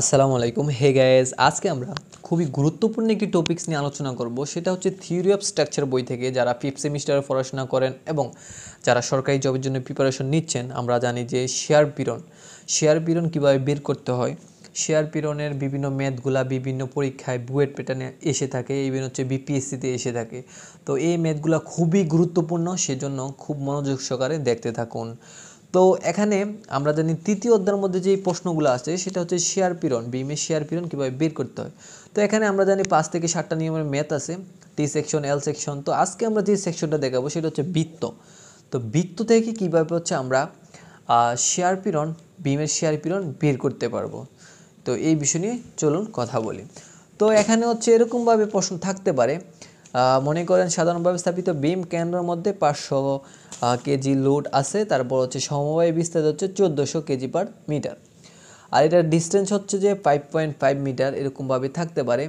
আসসালামু আলাইকুম হে গায়েজ আজকে আমরা খুবই গুরুত্বপূর্ণ একটি টপিক্স নিয়ে আলোচনা করব সেটা হচ্ছে থিওরি অফ স্ট্রাকচার বই থেকে যারা ফিফথ সেমিস্টারে পড়াশোনা করেন এবং যারা সরকারি জবের জন্য প্রিপারেশন নিচ্ছেন আমরা জানি যে শেয়ার পীড়ন শেয়ার পীড়ন কীভাবে বের করতে হয় শেয়ার পীড়নের বিভিন্ন ম্যাথগুলা বিভিন্ন পরীক্ষায় বুয়েট প্যাটার্নে এসে থাকে ইভেন হচ্ছে বিপিএসসিতে এসে থাকে তো এই ম্যাথগুলা খুবই গুরুত্বপূর্ণ সেজন্য খুব মনোযোগ সহকারে দেখতে থাকুন তো এখানে আমরা জানি তৃতীয় অধ্যায়ের মধ্যে যে প্রশ্নগুলো আছে সেটা হচ্ছে শেয়ার পিরন বিমের শেয়ার পিরন কীভাবে বের করতে হয় তো এখানে আমরা জানি পাঁচ থেকে সাতটা নিয়মের ম্যাথ আছে টি সেকশন এল সেকশন তো আজকে আমরা যে সেকশনটা দেখাবো সেটা হচ্ছে বৃত্ত তো বৃত্ত থেকে কীভাবে হচ্ছে আমরা শেয়ার পিরন বিমের শেয়ার পিরন বের করতে পারবো তো এই বিষয় নিয়ে চলুন কথা বলি তো এখানে হচ্ছে এরকমভাবে প্রশ্ন থাকতে পারে মনে করেন সাধারণভাবে স্থাপিত বিম কেন্দ্রের মধ্যে পাঁচশো কেজি লোড আছে তারপর হচ্ছে সমবায় বিস্তার হচ্ছে চোদ্দোশো কেজি পার মিটার আর এটার ডিস্টেন্স হচ্ছে যে ফাইভ পয়েন্ট ফাইভ মিটার এরকমভাবে থাকতে পারে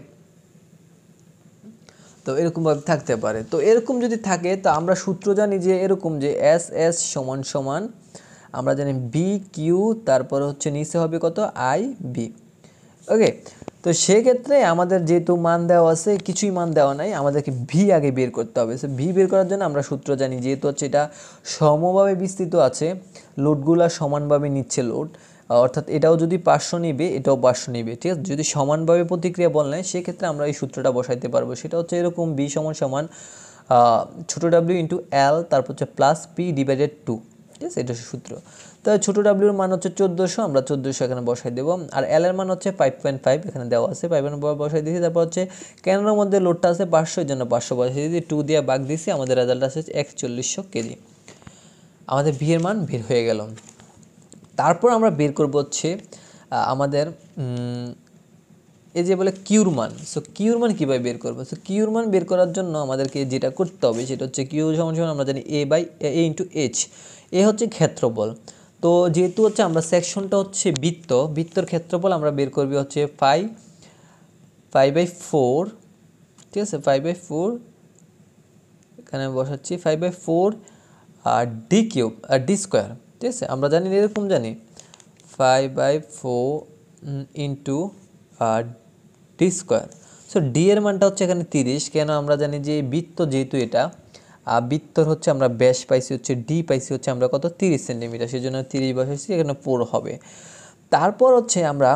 তো এরকমভাবে থাকতে পারে তো এরকম যদি থাকে তো আমরা সূত্র জানি যে এরকম যে এস এস সমান সমান আমরা জানি বি কিউ তারপর হচ্ছে নিচে হবে কত আই বি ওকে তো সেক্ষেত্রে আমাদের যেহেতু মান দেওয়া আছে কিছুই মান দেওয়া নাই আমাদেরকে ভি আগে বের করতে হবে সে ভি বের করার জন্য আমরা সূত্র জানি যেহেতু হচ্ছে এটা সমভাবে বিস্তৃত আছে লোডগুলো সমানভাবে নিচ্ছে লোড অর্থাৎ এটাও যদি পাঁচশো নিবে এটাও পাঁচশো নিবে ঠিক আছে যদি সমানভাবে প্রতিক্রিয়া বল নেয় সেক্ষেত্রে আমরা এই সূত্রটা বসাইতে পারবো সেটা হচ্ছে এরকম বি সমান সমান ছোটো ডাব্লিউ ইন্টু এল তারপর হচ্ছে প্লাস পি ডিভাইডেড টু ঠিক আছে এটা সূত্র তো ছোটো ডাব্লিউর মান হচ্ছে চোদ্দোশো আমরা চোদ্দোশো এখানে বসাই দেবো আর এল এর মান হচ্ছে ফাইভ পয়েন্ট ফাইভ এখানে দেওয়া আছে ফাইভ পয়েন্ট বসাই দিয়েছি তারপর হচ্ছে ক্যানোর মধ্যে লোডটা আছে পাঁচশোর জন্য পাঁচশো বসাই দিয়েছি টু দিয়ে বাঘ দিয়েছি আমাদের রেজাল্ট আছে একচল্লিশশো কেজি আমাদের ভিয়ের মান বের হয়ে গেল তারপর আমরা বের করব হচ্ছে আমাদের এই যে বলে কিউর মান সো কিউর মান কীভাবে বের করবো সো কিউর মান বের করার জন্য আমাদেরকে যেটা করতে হবে সেটা হচ্ছে কিউ সমান সমান আমরা জানি A by A into H এ হচ্ছে ক্ষেত্রফল তো যেহেতু হচ্ছে আমরা সেকশনটা হচ্ছে বৃত্ত বৃত্তর ক্ষেত্রফল আমরা বের করবি হচ্ছে ফাইভ ফাইভ বাই ফোর ঠিক আছে ফাইভ বাই ফোর এখানে বসাচ্ছি ফাইভ বাই ফোর আর ডি কিউব আর ডি স্কোয়ার ঠিক আছে আমরা জানি এরকম জানি ফাইভ বাই ফোর ইন্টু আর ডি স্কোয়ার সো ডি এর মানটা হচ্ছে এখানে তিরিশ কেন আমরা জানি যে বৃত্ত যেহেতু এটা বৃত্তর হচ্ছে আমরা ব্যাস পাইছি হচ্ছে ডি পাইছি হচ্ছে আমরা কত তিরিশ সেন্টিমিটার সেই জন্য তিরিশ বসাইছি এখানে পোর হবে তারপর হচ্ছে আমরা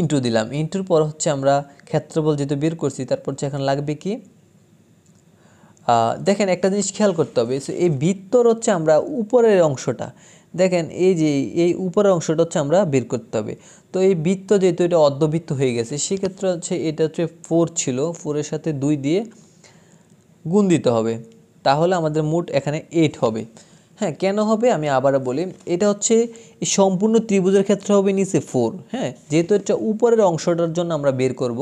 ইন্টু দিলাম ইন্টুর পর হচ্ছে আমরা ক্ষেত্রফল যেহেতু বের করছি তারপর হচ্ছে এখানে লাগবে কি দেখেন একটা জিনিস খেয়াল করতে হবে এই বৃত্তর হচ্ছে আমরা উপরের অংশটা দেখেন এই যে এই উপরের অংশটা হচ্ছে আমরা বের করতে হবে তো এই বৃত্ত যেহেতু এটা অর্ধবৃত্ত হয়ে গেছে সেক্ষেত্রে হচ্ছে এটা হচ্ছে ফোর ছিল ফোরের সাথে দুই দিয়ে গুণ দিতে হবে তাহলে আমাদের মোট এখানে এইট হবে হ্যাঁ কেন হবে আমি আবারও বলি এটা হচ্ছে সম্পূর্ণ ত্রিভুজের ক্ষেত্রে হবে নিচে ফোর হ্যাঁ যেহেতু এটা উপরের অংশটার জন্য আমরা বের করব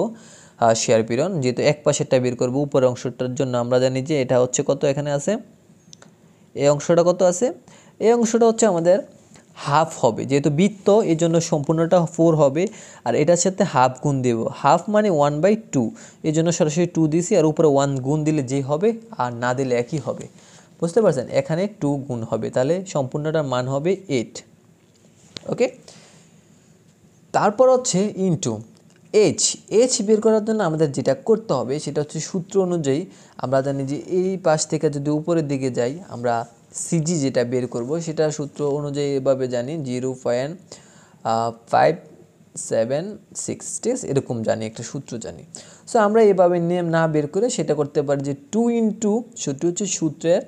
শেয়ার পিরন যেহেতু এক পাশেরটা বের করব উপরের অংশটার জন্য আমরা জানি যে এটা হচ্ছে কত এখানে আছে এই অংশটা কত আছে এই অংশটা হচ্ছে আমাদের হাফ হবে যেহেতু বৃত্ত এর জন্য সম্পূর্ণটা ফোর হবে আর এটার সাথে হাফ গুণ দেব হাফ মানে ওয়ান বাই টু এর জন্য সরাসরি টু দিছি আর উপরে ওয়ান গুণ দিলে যে হবে আর না দিলে একই হবে বুঝতে পারছেন এখানে টু গুণ হবে তাহলে সম্পূর্ণটার মান হবে এইট ওকে তারপর হচ্ছে ইন্টু এইচ এইচ বের করার জন্য আমাদের যেটা করতে হবে সেটা হচ্ছে সূত্র অনুযায়ী আমরা জানি যে এই পাশ থেকে যদি উপরের দিকে যাই আমরা সিজি যেটা বের করব সেটা সূত্র অনুযায়ী এভাবে জানি zero point five seven six এরকম জানি একটা সূত্র জানি সো আমরা এভাবে নেম না বের করে সেটা করতে পারি যে টু ইন্টু সেটি হচ্ছে সূত্রের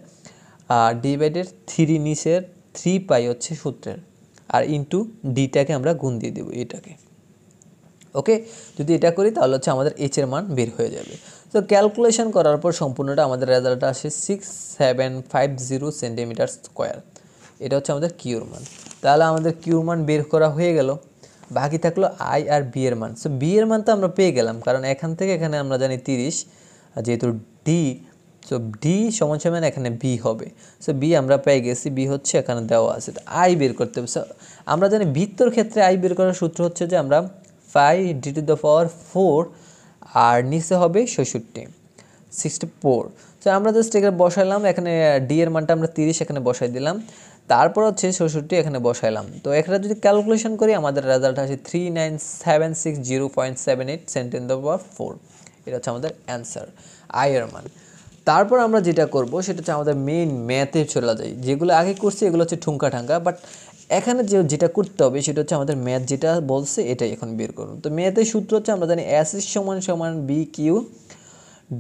ডিভাইডেড থ্রি নিচের থ্রি পাই হচ্ছে সূত্রের আর ইন্টু ডিটাকে আমরা গুণ দিয়ে দেবো এটাকে ওকে যদি এটা করি তাহলে হচ্ছে আমাদের এইচের মান বের হয়ে যাবে তো ক্যালকুলেশন করার পর সম্পূর্ণটা আমাদের রেজাল্ট আসে six seven five zero centimetre square এটা হচ্ছে আমাদের কিউর মান তাহলে আমাদের কিউর মান বের করা হয়ে গেল বাকি থাকলো আই আর বি এর মান সো বি এর মান তো আমরা পেয়ে গেলাম কারণ এখান থেকে এখানে আমরা জানি তিরিশ যেহেতু ডি সো ডি সমান সমান এখানে বি হবে সো বি আমরা পেয়ে গেছি বি হচ্ছে এখানে দেওয়া আছে তো আই বের করতে হবে সো আমরা জানি বৃত্তর ক্ষেত্রে আই বের করার সূত্র হচ্ছে যে আমরা five D to the power four আর নিচে হবে ছেষট্টি সিক্সটি ফোর তো আমরা জাস্ট এখানে বসাইলাম এখানে ডি এর মানটা আমরা তিরিশ এখানে বসাই দিলাম তারপর হচ্ছে ছেষট্টি এখানে বসাইলাম তো এখানে যদি ক্যালকুলেশন করি আমাদের রেজাল্ট আসে three nine seven six zero point seven eight সেন্টেন দ্য পাওয়ার ফোর এটা হচ্ছে আমাদের অ্যান্সার আয়ের মান তারপর আমরা যেটা করব সেটা হচ্ছে আমাদের মেইন ম্যাথে চলে যাই যেগুলো আগে করছি এগুলো হচ্ছে ঠুঙ্কা ঠাঙ্কা বাট এখানে যে যেটা করতে হবে সেটা হচ্ছে আমাদের ম্যাথ যেটা বলছে এটাই এখন বের করুন তো ম্যাথের সূত্র হচ্ছে আমরা জানি এস এর সমান সমান B Q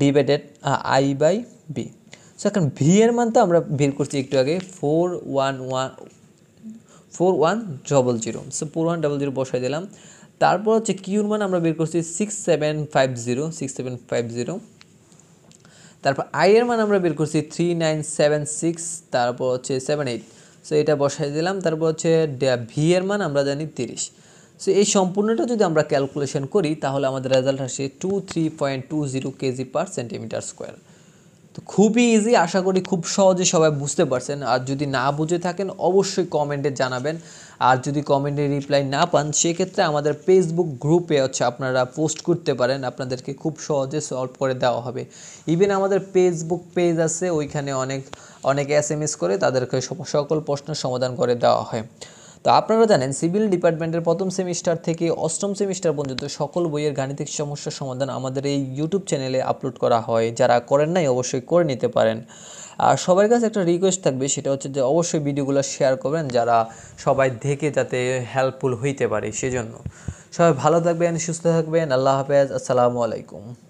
divided I by B so এখন ভি এর মান তো আমরা বের করছি একটু আগে four one one four one double zero so four one double zero বসাই দিলাম তারপর হচ্ছে কিউর মান আমরা বের করছি six seven five zero six seven five zero তারপর আই এর মান আমরা বের করছি থ্রি নাইন সেভেন সিক্স তারপর হচ্ছে সেভেন এইট সো এটা বসাই দিলাম তারপর হচ্ছে ভি এর মান আমরা জানি তিরিশ সো এই সম্পূর্ণটা যদি আমরা ক্যালকুলেশন করি তাহলে আমাদের রেজাল্ট আসে two three point two zero kg per centimetre square তো খুবই ইজি আশা করি খুব সহজে সবাই বুঝতে পারছেন আর যদি না বুঝে থাকেন অবশ্যই কমেন্টে জানাবেন আর যদি কমেন্টে রিপ্লাই না পান সেক্ষেত্রে আমাদের ফেসবুক গ্রুপে হচ্ছে আপনারা পোস্ট করতে পারেন আপনাদেরকে খুব সহজে সলভ করে দেওয়া হবে ইভেন আমাদের ফেসবুক পেজ আছে ওইখানে অনেক অনেকে এস এম এস করে তাদেরকে সকল প্রশ্নের সমাধান করে দেওয়া হয় তো আপনারা জানেন সিভিল ডিপার্টমেন্টের প্রথম সেমিস্টার থেকে অষ্টম সেমিস্টার পর্যন্ত সকল বইয়ের গাণিতিক সমস্যার সমাধান আমাদের এই ইউটিউব চ্যানেলে আপলোড করা হয় যারা করেন নাই অবশ্যই করে নিতে পারেন আর সবার কাছে একটা রিকোয়েস্ট থাকবে সেটা হচ্ছে যে অবশ্যই ভিডিওগুলো শেয়ার করবেন যারা সবাই দেখে যাতে হেল্পফুল হইতে পারে সেজন্য সবাই ভালো থাকবেন সুস্থ থাকবেন আল্লাহ হাফেজ আসসালামু আলাইকুম